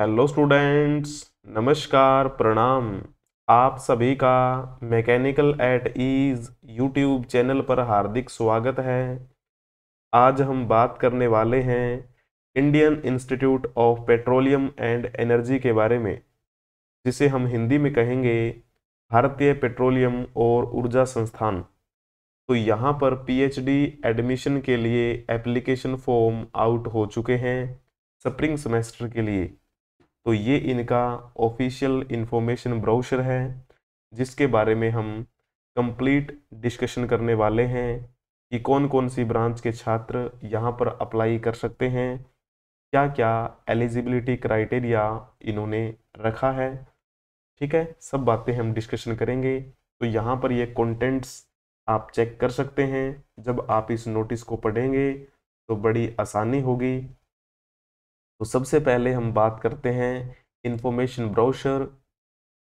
hello students नमस्कार प्रणाम आप सभी का mechanical at ease YouTube channel पर हार्दिक स्वागत है आज हम बात करने वाले हैं Indian Institute of Petroleum and Energy के बारे में जिसे हम हिंदी में कहेंगे भारतीय पेट्रोलियम और ऊर्जा संस्थान तो यहाँ पर पीएचडी एडमिशन के लिए एप्लीकेशन फॉर्म आउट हो चुके हैं स्प्रिंग सेमेस्टर के लिए तो ये इनका ऑफिशियल इन्फॉर्मेशन ब्राउशर है जिसके बारे में हम कंप्लीट डिस्कशन करने वाले हैं कि कौन कौन सी ब्रांच के छात्र यहाँ पर अप्लाई कर सकते हैं क्या क्या एलिजिबिलिटी क्राइटेरिया इन्होंने रखा है ठीक है सब बातें हम डिस्कशन करेंगे तो यहाँ पर ये कंटेंट्स आप चेक कर सकते हैं जब आप इस नोटिस को पढ़ेंगे तो बड़ी आसानी होगी तो सबसे पहले हम बात करते हैं information brochure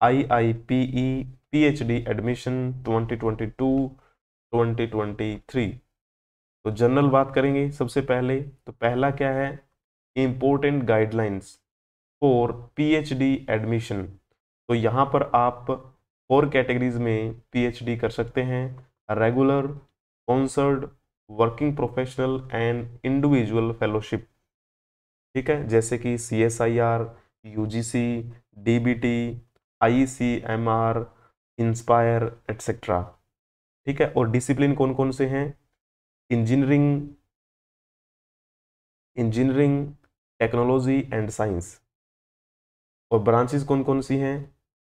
I I P E P H D admission twenty twenty two twenty twenty three तो जनरल बात करेंगे सबसे पहले तो पहला क्या है important guidelines for PhD admission तो यहाँ पर आप फोर कैटेगरीज में पीएचडी कर सकते हैं regular concerned working professional and individual fellowship ठीक है जैसे कि C S I R U G C D B T I C M R INSPIRE etcetera ठीक है और डिसिप्लिन कौन कौन से हैं engineering engineering technology and science और ब्रांचेस कौन कौन सी हैं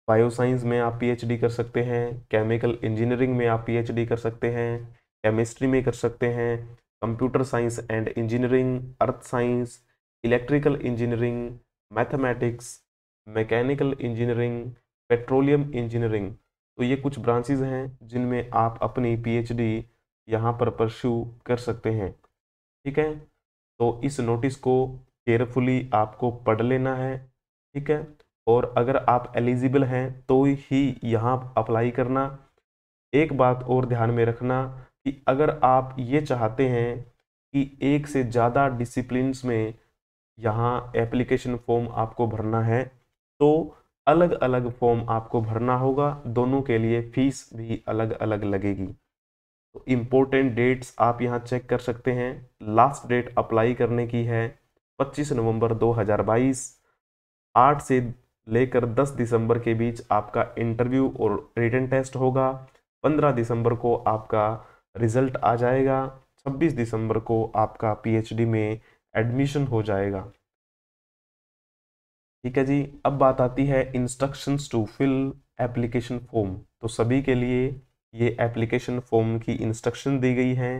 बायो साइंस में आप पीएचडी कर सकते हैं केमिकल इंजीनियरिंग में आप पीएचडी कर सकते हैं केमिस्ट्री में कर सकते हैं computer science and engineering earth science electrical engineering mathematics mechanical engineering petroleum engineering तो ये कुछ ब्रांचेज हैं जिनमें आप अपनी पीएचडी यहाँ पर परस्यू कर सकते हैं ठीक है तो इस नोटिस को केयरफुली आपको पढ़ लेना है ठीक है और अगर आप एलिजिबल हैं तो ही यहाँ अप्लाई करना एक बात और ध्यान में रखना कि अगर आप ये चाहते हैं कि एक से ज़्यादा डिसिप्लिन में यहाँ एप्लीकेशन फॉर्म आपको भरना है तो अलग अलग फॉर्म आपको भरना होगा दोनों के लिए फीस भी अलग अलग लगेगी तो इम्पोर्टेंट डेट्स आप यहाँ चेक कर सकते हैं लास्ट डेट अप्लाई करने की है 25 नवंबर 2022 8 से लेकर 10 दिसंबर के बीच आपका इंटरव्यू और रिटर्न टेस्ट होगा 15 दिसंबर को आपका रिजल्ट आ जाएगा 26 दिसंबर को आपका पीएचडी में एडमिशन हो जाएगा ठीक है जी अब बात आती है instructions to fill application form तो सभी के लिए ये एप्लीकेशन फॉर्म की इंस्ट्रक्शन दी गई है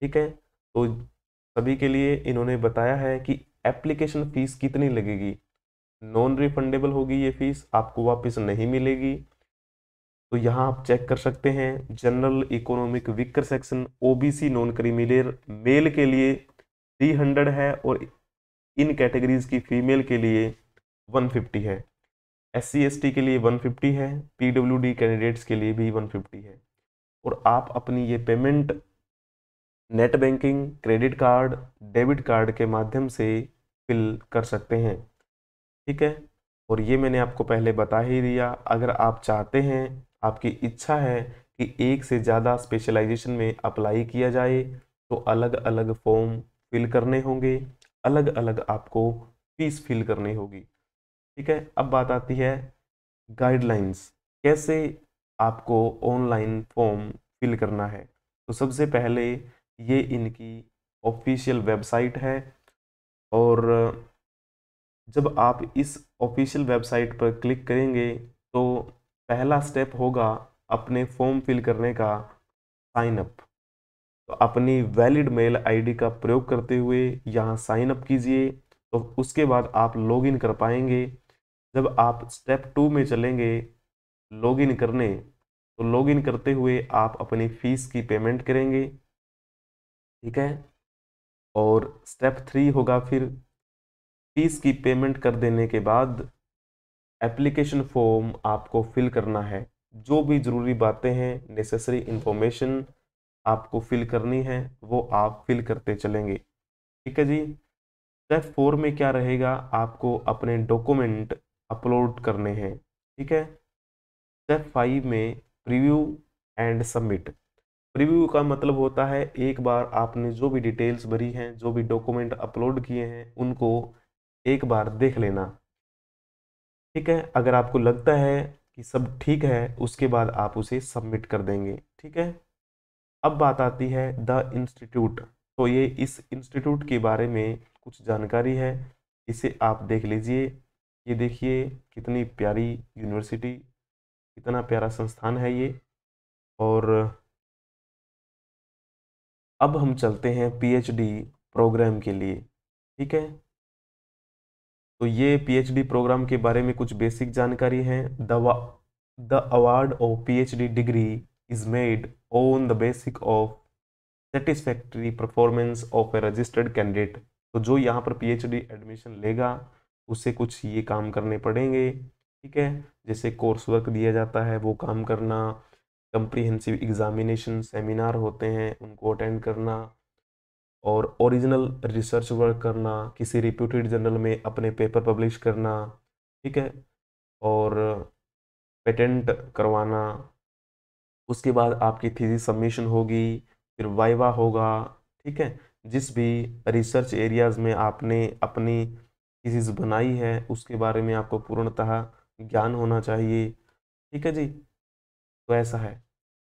ठीक है तो सभी के लिए इन्होंने बताया है कि एप्लीकेशन फ़ीस कितनी लगेगी नॉन रिफंडेबल होगी ये फ़ीस आपको वापस नहीं मिलेगी तो यहाँ आप चेक कर सकते हैं general economic weaker section OBC non creamy layer male के लिए थ्री हंड्रेड है और इन कैटेगरीज की फीमेल के लिए वन फिफ्टी है एस सी एस टी के लिए वन फिफ्टी है पी डब्ल्यू डी कैंडिडेट्स के लिए भी वन फिफ्टी है और आप अपनी ये payment net banking credit card debit card के माध्यम से फिल कर सकते हैं ठीक है और ये मैंने आपको पहले बता ही दिया अगर आप चाहते हैं आपकी इच्छा है कि एक से ज़्यादा स्पेशलाइजेशन में अप्लाई किया जाए तो अलग अलग फॉर्म फिल करने होंगे अलग अलग आपको फीस फिल करनी होगी ठीक है अब बात आती है गाइडलाइंस कैसे आपको ऑनलाइन फॉर्म फिल करना है तो सबसे पहले ये इनकी ऑफिशियल वेबसाइट है और जब आप इस ऑफिशियल वेबसाइट पर क्लिक करेंगे तो पहला स्टेप होगा अपने फॉर्म फिल करने का साइन अप तो अपनी वैलिड मेल आईडी का प्रयोग करते हुए यहाँ साइन अप कीजिए तो उसके बाद आप लॉगिन कर पाएंगे जब आप स्टेप टू में चलेंगे लॉगिन करने तो लॉगिन करते हुए आप अपनी फीस की पेमेंट करेंगे ठीक है और स्टेप थ्री होगा फिर फीस की पेमेंट कर देने के बाद एप्लीकेशन फॉर्म आपको फिल करना है जो भी ज़रूरी बातें हैं नेसेसरी इन्फॉर्मेशन आपको फिल करनी है वो आप फिल करते चलेंगे ठीक है जी स्टेप फोर में क्या रहेगा आपको अपने डॉक्यूमेंट अपलोड करने हैं ठीक है स्टेप फाइव में प्रीव्यू एंड सबमिट प्रीव्यू का मतलब होता है एक बार आपने जो भी डिटेल्स भरी हैं जो भी डॉक्यूमेंट अपलोड किए हैं उनको एक बार देख लेना ठीक है अगर आपको लगता है कि सब ठीक है उसके बाद आप उसे सबमिट कर देंगे ठीक है अब बात आती है द इंस्टीट्यूट तो ये इस इंस्टीट्यूट के बारे में कुछ जानकारी है इसे आप देख लीजिए ये देखिए कितनी प्यारी यूनिवर्सिटी कितना प्यारा संस्थान है ये और अब हम चलते हैं पीएचडी प्रोग्राम के लिए ठीक है तो ये पीएचडी प्रोग्राम के बारे में कुछ बेसिक जानकारी है the award of PhD degree is made on the basic of satisfactory performance of a registered candidate तो जो यहाँ पर डी एडमिशन लेगा उसे कुछ ये काम करने पड़ेंगे ठीक है जैसे कोर्स वर्क दिया जाता है वो काम करना कंप्रीहेंसिव एग्जामिनेशन सेमिनार होते हैं उनको अटेंड करना और ओरिजिनल रिसर्च वर्क करना किसी रिप्यूटेड जर्नल में अपने पेपर पब्लिश करना ठीक है और पेटेंट करवाना उसके बाद आपकी थीसिस सबमिशन होगी फिर वाइवा होगा ठीक है जिस भी रिसर्च एरियाज़ में आपने अपनी थीसिस बनाई है उसके बारे में आपको पूर्णतः ज्ञान होना चाहिए ठीक है जी तो ऐसा है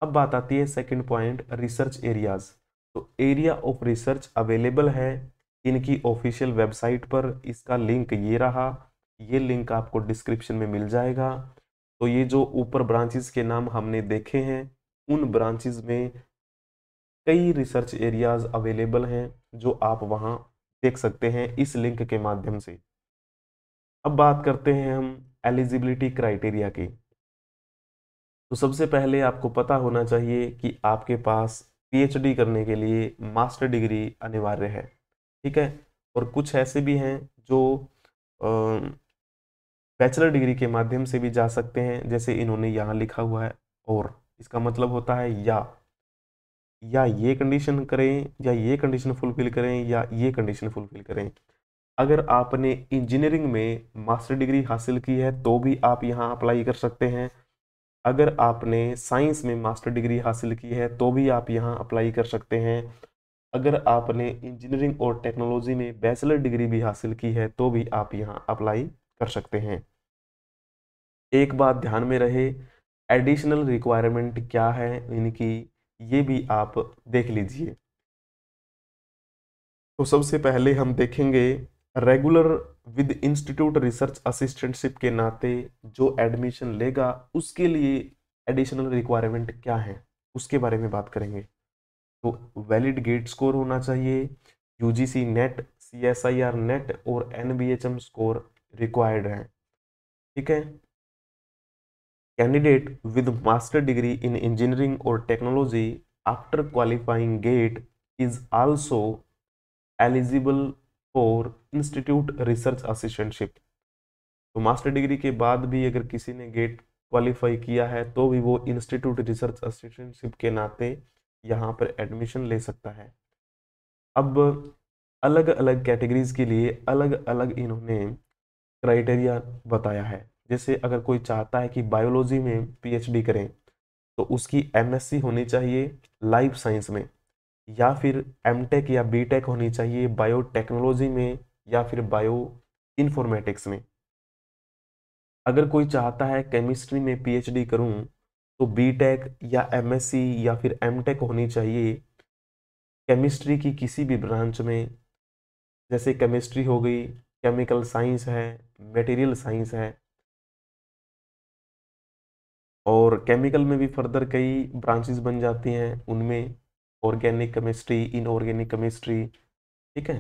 अब बात आती है सेकंड पॉइंट रिसर्च एरियाज़ तो एरिया ऑफ रिसर्च अवेलेबल है इनकी ऑफिशियल वेबसाइट पर इसका लिंक ये रहा ये लिंक आपको डिस्क्रिप्शन में मिल जाएगा तो ये जो ऊपर ब्रांचेस के नाम हमने देखे हैं उन ब्रांचेस में कई रिसर्च एरियाज अवेलेबल हैं जो आप वहाँ देख सकते हैं इस लिंक के माध्यम से अब बात करते हैं हम एलिजिबिलिटी क्राइटेरिया की तो सबसे पहले आपको पता होना चाहिए कि आपके पास पीएचडी करने के लिए मास्टर डिग्री अनिवार्य है ठीक है और कुछ ऐसे भी हैं जो बैचलर डिग्री के माध्यम से भी जा सकते हैं जैसे इन्होंने यहाँ लिखा हुआ है और इसका मतलब होता है या या ये कंडीशन करें या ये कंडीशन फुलफिल करें या ये कंडीशन फुलफिल करें अगर आपने इंजीनियरिंग में मास्टर डिग्री हासिल की है तो भी आप यहाँ अप्लाई कर सकते हैं अगर आपने साइंस में मास्टर डिग्री हासिल की है तो भी आप यहाँ अप्लाई कर सकते हैं अगर आपने इंजीनियरिंग और टेक्नोलॉजी में बैचलर डिग्री भी हासिल की है तो भी आप यहाँ अप्लाई कर सकते हैं एक बात ध्यान में रहे एडिशनल रिक्वायरमेंट क्या है इनकी ये भी आप देख लीजिए तो सबसे पहले हम देखेंगे regular with institute research assistantship के नाते जो एडमिशन लेगा उसके लिए एडिशनल रिक्वायरमेंट क्या है उसके बारे में बात करेंगे तो वैलिड गेट स्कोर होना चाहिए यूजीसी नेट सीएसआईआर नेट और एनबीएचएम स्कोर रिक्वायर्ड हैं ठीक है candidate with master degree in engineering और technology after qualifying GATE is also eligible for institute research assistantship तो मास्टर डिग्री के बाद भी अगर किसी ने गेट क्वालिफाई किया है तो भी वो इंस्टीट्यूट रिसर्च असिस्टेंटशिप के नाते यहाँ पर एडमिशन ले सकता है अब अलग अलग कैटेगरीज के लिए अलग अलग इन्होंने क्राइटेरिया बताया है जैसे अगर कोई चाहता है कि बायोलॉजी में पीएचडी करें तो उसकी एमएससी होनी चाहिए लाइफ साइंस में या फिर एमटेक या बीटेक होनी चाहिए बायोटेक्नोलॉजी में या फिर बायो इन्फॉर्मेटिक्स में अगर कोई चाहता है केमिस्ट्री में पीएचडी करूं तो बीटेक या एमएससी या फिर एमटेक होनी चाहिए केमिस्ट्री की किसी भी ब्रांच में जैसे केमिस्ट्री हो गई केमिकल साइंस है मटेरियल साइंस है और केमिकल में भी फर्दर कई ब्रांचेस बन जाती हैं उनमें ऑर्गेनिक केमिस्ट्री इनऑर्गेनिक केमिस्ट्री ठीक है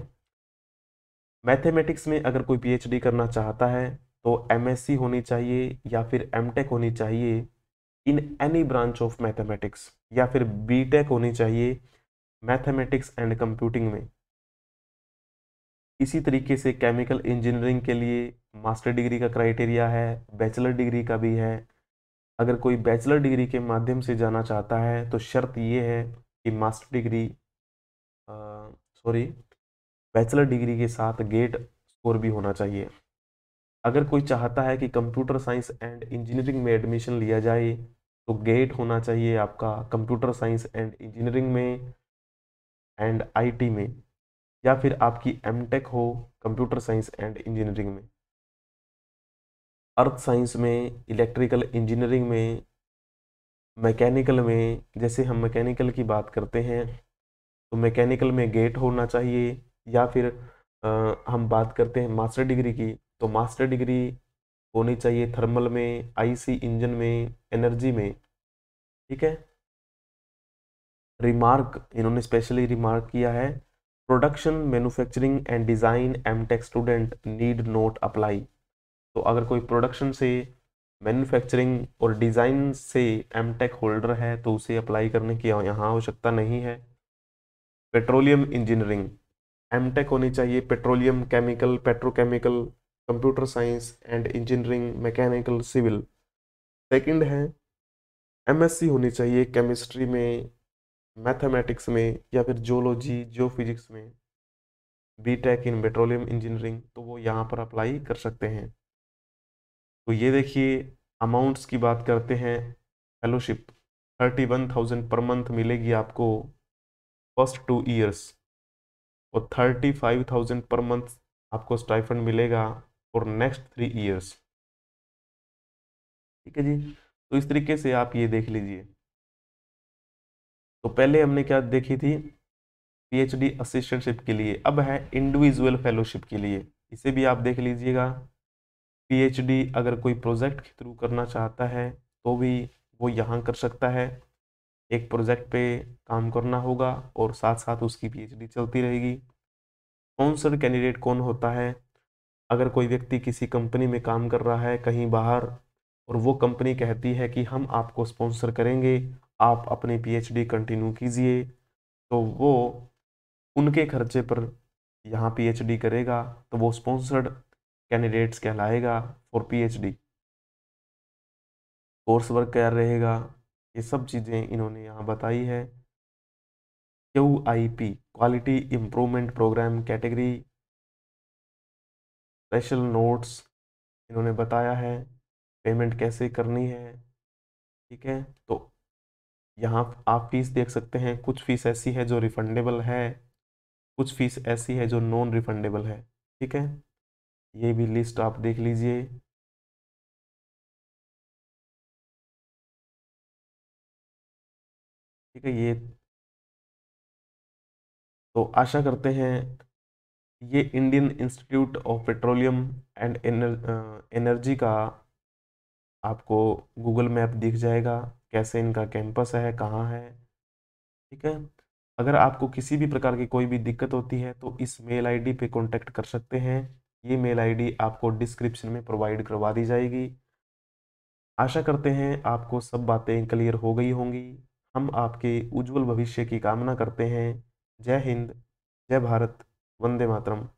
मैथमेटिक्स में अगर कोई पीएचडी करना चाहता है तो एमएससी होनी चाहिए या फिर एमटेक होनी चाहिए in any branch of mathematics या फिर बीटेक होनी चाहिए मैथमेटिक्स एंड कंप्यूटिंग में इसी तरीके से केमिकल इंजीनियरिंग के लिए मास्टर डिग्री का क्राइटेरिया है बैचलर डिग्री का भी है अगर कोई बैचलर डिग्री के माध्यम से जाना चाहता है तो शर्त ये है कि master degree sorry bachelor degree के साथ गेट स्कोर भी होना चाहिए अगर कोई चाहता है कि कंप्यूटर साइंस एंड इंजीनियरिंग में एडमिशन लिया जाए तो गेट होना चाहिए आपका कंप्यूटर साइंस एंड इंजीनियरिंग में एंड आईटी में या फिर आपकी एम हो कंप्यूटर साइंस एंड इंजीनियरिंग में अर्थ साइंस में इलेक्ट्रिकल इंजीनियरिंग में मैकेनिकल में जैसे हम मैकेनिकल की बात करते हैं तो मैकेनिकल में गेट होना चाहिए या फिर आ, हम बात करते हैं मास्टर डिग्री की तो मास्टर डिग्री होनी चाहिए थर्मल में आईसी इंजन में एनर्जी में ठीक है रिमार्क इन्होंने स्पेशली रिमार्क किया है production manufacturing and design M Tech student need not apply तो अगर कोई प्रोडक्शन से मैन्युफैक्चरिंग और डिज़ाइन से एम टेक होल्डर है तो उसे अप्लाई करने की यहाँ आवश्यकता नहीं है पेट्रोलियम इंजीनियरिंग एम टेक होनी चाहिए petroleum chemical petrochemical computer science and engineering mechanical civil second है सी होनी चाहिए केमिस्ट्री में मैथमेटिक्स में या फिर जोलॉजी जियो फिजिक्स में B Tech in petroleum engineering तो वो यहाँ पर अप्लाई कर सकते हैं तो ये देखिए अमाउंट्स की बात करते हैं fellowship thirty one thousand per month मिलेगी आपको फर्स्ट टू ईयर्स और thirty five thousand per month आपको स्टाइफंड मिलेगा फॉर नेक्स्ट थ्री ईयर्स ठीक है जी तो इस तरीके से आप ये देख लीजिए तो पहले हमने क्या देखी थी पीएचडी असिस्टेंटशिप के लिए अब है इंडिविजुअल फेलोशिप के लिए इसे भी आप देख लीजिएगा पीएचडी अगर कोई प्रोजेक्ट के थ्रू करना चाहता है तो भी वो यहाँ कर सकता है एक प्रोजेक्ट पे काम करना होगा और साथ साथ उसकी पीएचडी चलती रहेगी स्पॉन्सर कैंडिडेट कौन होता है अगर कोई व्यक्ति किसी कंपनी में काम कर रहा है कहीं बाहर और वो कंपनी कहती है कि हम आपको स्पॉन्सर करेंगे आप अपनी पीएचडी कंटिन्यू कीजिए तो वो उनके खर्चे पर यहाँ पीएचडी करेगा तो वो स्पॉन्सर्ड कैंडिडेट्स कहलाएगा फॉर पीएचडी कोर्स वर्क क्या रहेगा ये सब चीज़ें इन्होंने यहाँ बताई है Q I P quality improvement programme category special notes इन्होंने बताया है पेमेंट कैसे करनी है ठीक है तो यहाँ आप फीस देख सकते हैं कुछ फीस ऐसी है जो रिफंडेबल है कुछ फीस ऐसी है जो नॉन रिफंडेबल है ठीक है ये भी लिस्ट आप देख लीजिए ठीक है ये तो आशा करते हैं ये Indian Institute of Petroleum and Energy का आपको गूगल मैप दिख जाएगा कैसे इनका कैंपस है कहाँ है ठीक है अगर आपको किसी भी प्रकार की कोई भी दिक्कत होती है तो इस मेल आईडी पे कांटेक्ट कर सकते हैं ये मेल आईडी आपको डिस्क्रिप्शन में प्रोवाइड करवा दी जाएगी आशा करते हैं आपको सब बातें क्लियर हो गई होंगी हम आपके उज्जवल भविष्य की कामना करते हैं जय हिंद जय भारत वंदे मातरम